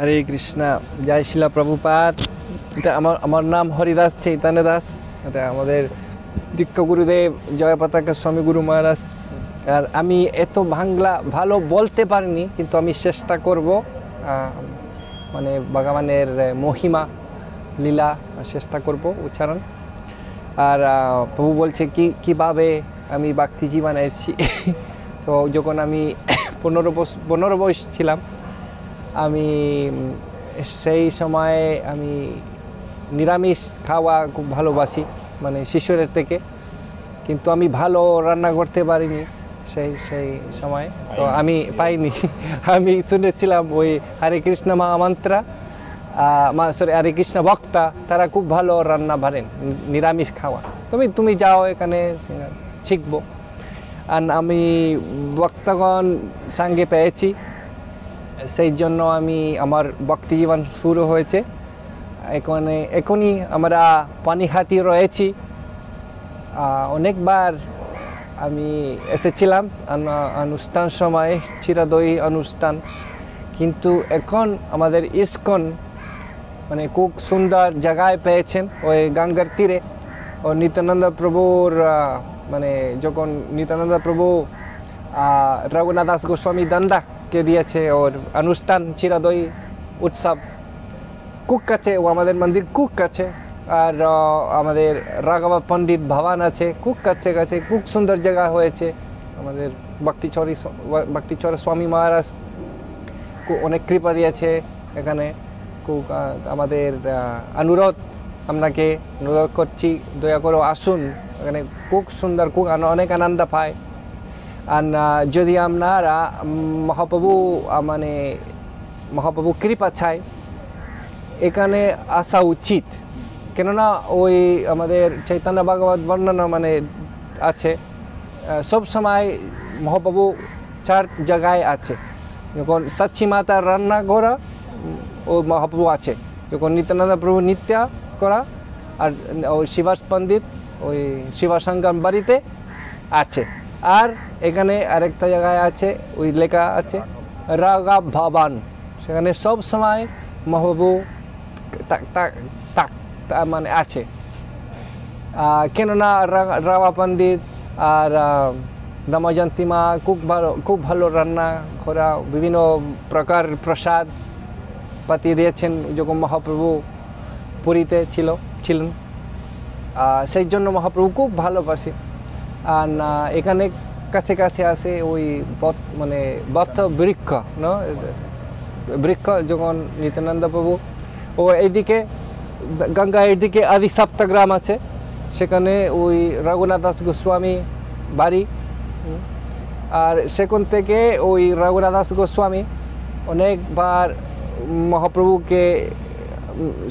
হরে কৃষ্ণা জয় শিলা প্রভুপাত এটা আমার আমার নাম হরিদাস চৈতন্য দাস এটা আমাদের দীক্ষ গুরুদেব জয় পতাকা স্বামী গুরু মহারাজ আর আমি এত বাংলা ভালো বলতে পারিনি কিন্তু আমি চেষ্টা করব মানে ভগবানের মহিমা লীলা চেষ্টা করব উচ্চারণ আর প্রভু বলছে কি কীভাবে আমি বাক্তি জীবনে এসেছি তো যখন আমি পনেরো বছর পনেরো বয়স ছিলাম আমি সেই সময়ে আমি নিরামিষ খাওয়া খুব ভালোবাসি মানে শিশুরের থেকে কিন্তু আমি ভালো রান্না করতে পারিনি সেই সেই সময় তো আমি পাইনি আমি শুনেছিলাম ওই হরে কৃষ্ণ মহামন্ত্রা সরি হরে কৃষ্ণ বক্তা তারা খুব ভালো রান্না পারেন নিরামিষ খাওয়া তুমি তুমি যাও এখানে শিখবো আর আমি বক্তাগণ সঙ্গে পেয়েছি সেই জন্য আমি আমার ভক্তি জীবন শুরু হয়েছে এখানে এখনই আমরা পানিহাতি রয়েছি অনেকবার আমি এসেছিলাম অনুষ্ঠান সময় চিরাদয়ী অনুষ্ঠান কিন্তু এখন আমাদের ইস্কন মানে খুব সুন্দর জায়গায় পেয়েছেন ওই গঙ্গার তীরে ও নিত্যানন্দ প্রভুর মানে যখন নিত্যানন্দ প্রভু রঘুনাথ দাস গোস্বামী দান্দা কে দিয়েছে ওর অনুষ্ঠান চিরাদই উৎসব কুক আছে ও আমাদের মন্দির কুক আছে আর আমাদের রাঘবা পণ্ডিত ভবান আছে কুক কাছে কাছে খুব সুন্দর জায়গা হয়েছে আমাদের ভক্তিচরি ভক্তিচর স্বামী মহারাজ অনেক কৃপা দিয়েছে এখানে কুক আমাদের অনুরোধ আপনাকে অনুরোধ করছি দয়া করে আসুন এখানে খুব সুন্দর খুব অনেক আনন্দ পায় Uh, যদি আপনারা মহাপ্রভু মানে মহাপ্রভু কৃপা চায় এখানে আসা উচিত কেননা ওই আমাদের চৈতন্য ভাগবত বর্ণনা মানে আছে সব সময় মহাপ্রভু চার জায়গায় আছে যখন সাক্ষী মাতা রান্না করা ও মহাপ্রভু আছে যখন নিত্যানন্দ প্রভু নিত্য করা আর ওই শিবাস পণ্ডিত ওই শিবাসঙ্গম বাড়িতে আছে আর এখানে আরেকটা জায়গায় আছে ওই লেখা আছে রাগা ভবান সেখানে সব সময় মহবু মানে আছে কেননা রাবা পণ্ডিত আর মা খুব ভালো খুব ভালো রান্না করা বিভিন্ন প্রকার প্রসাদ পাতিয়ে দিয়েছেন যখন মহাপ্রভু পুরীতে ছিল ছিলেন সেই জন্য মহাপ্রভু খুব ভালোবাসে আর uh, এখানে কাছে কাছে আছে ওই মানে বদ্ধ বৃক্ষ না বৃক্ষ যখন নিত্যানন্দ প্রভু ও এইদিকে গঙ্গা এদিকে আদি গ্রাম আছে সেখানে ওই রঘুনাথ দাস গোস্বামী বাড়ি আর সেখান থেকে ওই রঘুনাথ দাস গোস্বামী অনেকবার মহাপ্রভুকে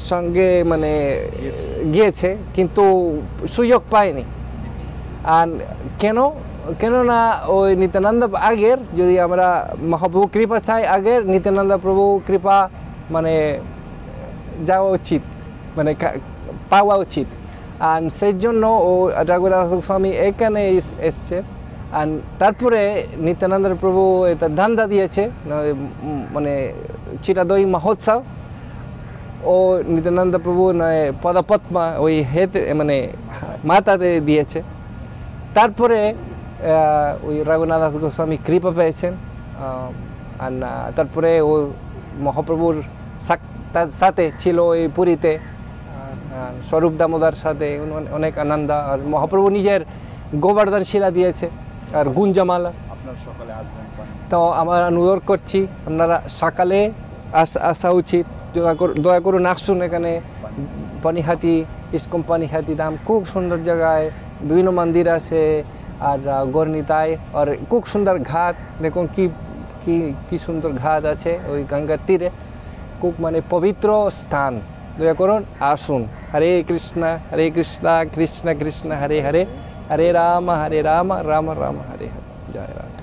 সঙ্গে মানে গিয়েছে কিন্তু সুযোগ পায়নি আর কেন কেননা ওই নিত্যানন্দ আগের যদি আমরা মহাপ্রভু কৃপা চাই আগের নিত্যানন্দ প্রভু কৃপা মানে যাওয়া উচিত মানে পাওয়া উচিত আর সেই জন্য ও রঘুনাথ স্বামী এখানে এসছে আর তারপরে নিত্যানন্দ প্রভু এটা ধান্দা দিয়েছে মানে, মানে চিরাদই মহোৎসব ও নিত্যানন্দ প্রভু নয় পদপদ্মা ওই হেতে মানে মাতাতে দিয়েছে তারপরে ওই রঘুনাথ দাস গোস্বামী কৃপা পেয়েছেন আর তারপরে ও মহাপ্রভুর সাথে ছিল ওই পুরীতে স্বরূপ দামোদার সাথে অনেক আনন্দ আর মহাপ্রভু নিজের গোবর্ধন শিলা দিয়েছে আর গুঞ্জামালা তো আমার অনুরোধ করছি আপনারা সকালে আসা উচিত দয়া করুন আসুন এখানে পানিহাতি ইস্কম পানিহাতি দাম খুব সুন্দর জায়গায় বিভিন্ন মন্দির আছে আর গর্নিতায় আর খুব সুন্দর ঘাট দেখুন কি কি কি সুন্দর ঘাট আছে ওই গঙ্গার তীরে খুব মানে পবিত্র স্থান দয়া করুন আসুন হরে কৃষ্ণ হরে কৃষ্ণ কৃষ্ণ কৃষ্ণ হরে হরে হরে রাম হরে রাম রাম রাম হরে হরে জয় রাম